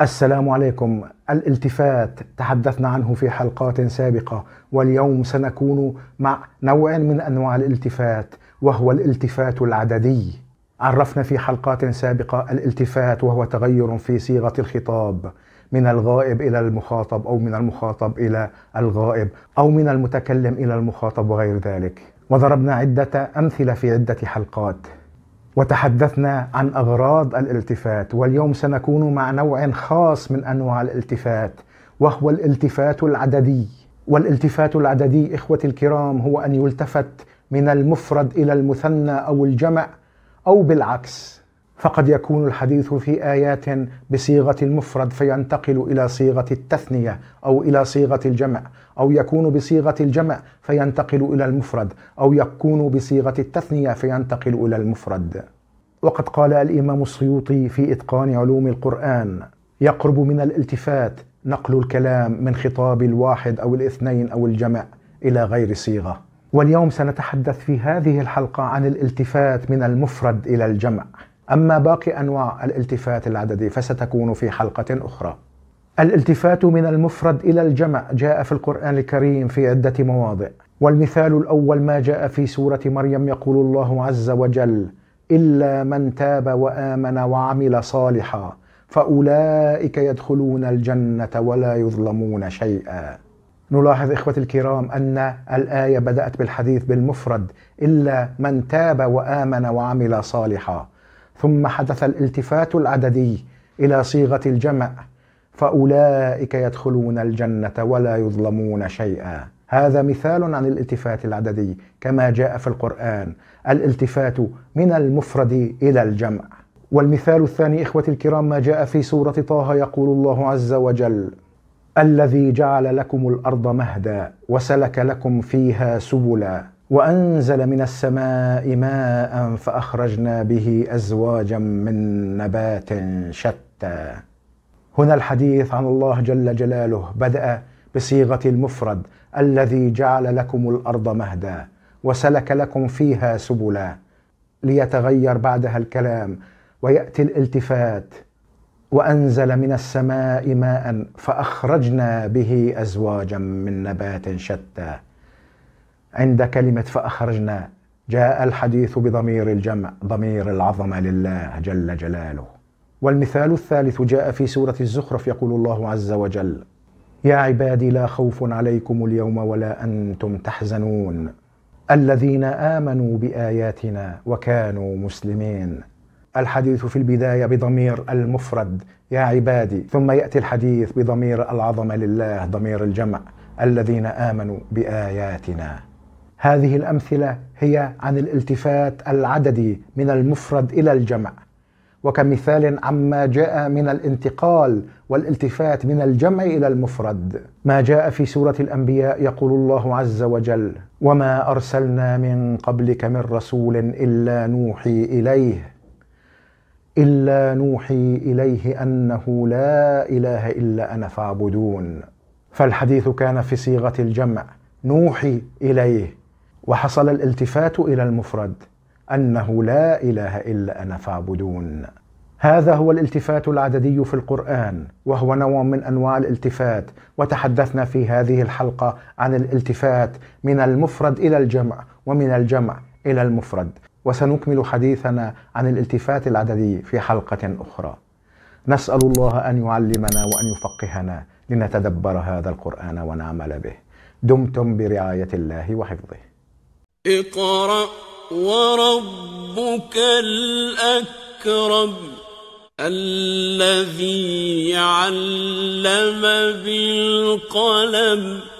السلام عليكم الالتفات تحدثنا عنه في حلقات سابقه واليوم سنكون مع نوع من انواع الالتفات وهو الالتفات العددي عرفنا في حلقات سابقه الالتفات وهو تغير في صيغه الخطاب من الغائب الى المخاطب او من المخاطب الى الغائب او من المتكلم الى المخاطب وغير ذلك وضربنا عده امثله في عده حلقات وتحدثنا عن اغراض الالتفات واليوم سنكون مع نوع خاص من انواع الالتفات وهو الالتفات العددي والالتفات العددي اخوتي الكرام هو ان يلتفت من المفرد الى المثنى او الجمع او بالعكس فقد يكون الحديث في ايات بصيغه المفرد فينتقل الى صيغه التثنيه او الى صيغه الجمع او يكون بصيغه الجمع فينتقل الى المفرد او يكون بصيغه التثنيه فينتقل الى المفرد وقد قال الامام السيوطي في اتقان علوم القران يقرب من الالتفات نقل الكلام من خطاب الواحد او الاثنين او الجمع الى غير صيغه واليوم سنتحدث في هذه الحلقه عن الالتفات من المفرد الى الجمع أما باقي أنواع الالتفات العددي فستكون في حلقة أخرى. الالتفات من المفرد إلى الجمع جاء في القرآن الكريم في عدة مواضع، والمثال الأول ما جاء في سورة مريم يقول الله عز وجل: إلا من تاب وآمن وعمل صالحا فأولئك يدخلون الجنة ولا يظلمون شيئا. نلاحظ إخوة الكرام أن الآية بدأت بالحديث بالمفرد إلا من تاب وآمن وعمل صالحا ثم حدث الالتفات العددي الى صيغه الجمع فاولئك يدخلون الجنه ولا يظلمون شيئا هذا مثال عن الالتفات العددي كما جاء في القران الالتفات من المفرد الى الجمع والمثال الثاني اخوتي الكرام ما جاء في سوره طه يقول الله عز وجل الذي جعل لكم الارض مهدا وسلك لكم فيها سبلا وانزل من السماء ماء فاخرجنا به ازواجا من نبات شتى هنا الحديث عن الله جل جلاله بدا بصيغه المفرد الذي جعل لكم الارض مهدا وسلك لكم فيها سبلا ليتغير بعدها الكلام وياتي الالتفات وانزل من السماء ماء فاخرجنا به ازواجا من نبات شتى عند كلمة فأخرجنا جاء الحديث بضمير الجمع ضمير العظمة لله جل جلاله والمثال الثالث جاء في سورة الزخرف يقول الله عز وجل يا عبادي لا خوف عليكم اليوم ولا أنتم تحزنون الذين آمنوا بآياتنا وكانوا مسلمين الحديث في البداية بضمير المفرد يا عبادي ثم يأتي الحديث بضمير العظمة لله ضمير الجمع الذين آمنوا بآياتنا هذه الأمثلة هي عن الالتفات العددي من المفرد إلى الجمع وكمثال عما جاء من الانتقال والالتفات من الجمع الى المفرد ما جاء في سوره الانبياء يقول الله عز وجل وما ارسلنا من قبلك من رسول الا نوحي اليه الا نوحي اليه انه لا اله الا انا فاعبدون فالحديث كان في صيغه الجمع نوحي اليه وحصل الالتفات الى المفرد انه لا اله الا انا فاعبدون هذا هو الالتفات العددي في القران وهو نوع من انواع الالتفات وتحدثنا في هذه الحلقه عن الالتفات من المفرد الى الجمع ومن الجمع الى المفرد وسنكمل حديثنا عن الالتفات العددي في حلقه اخرى نسال الله ان يعلمنا وان يفقهنا لنتدبر هذا القران ونعمل به دمتم برعايه الله وحفظه اقرأ وربك الأكرم الذي علم بالقلم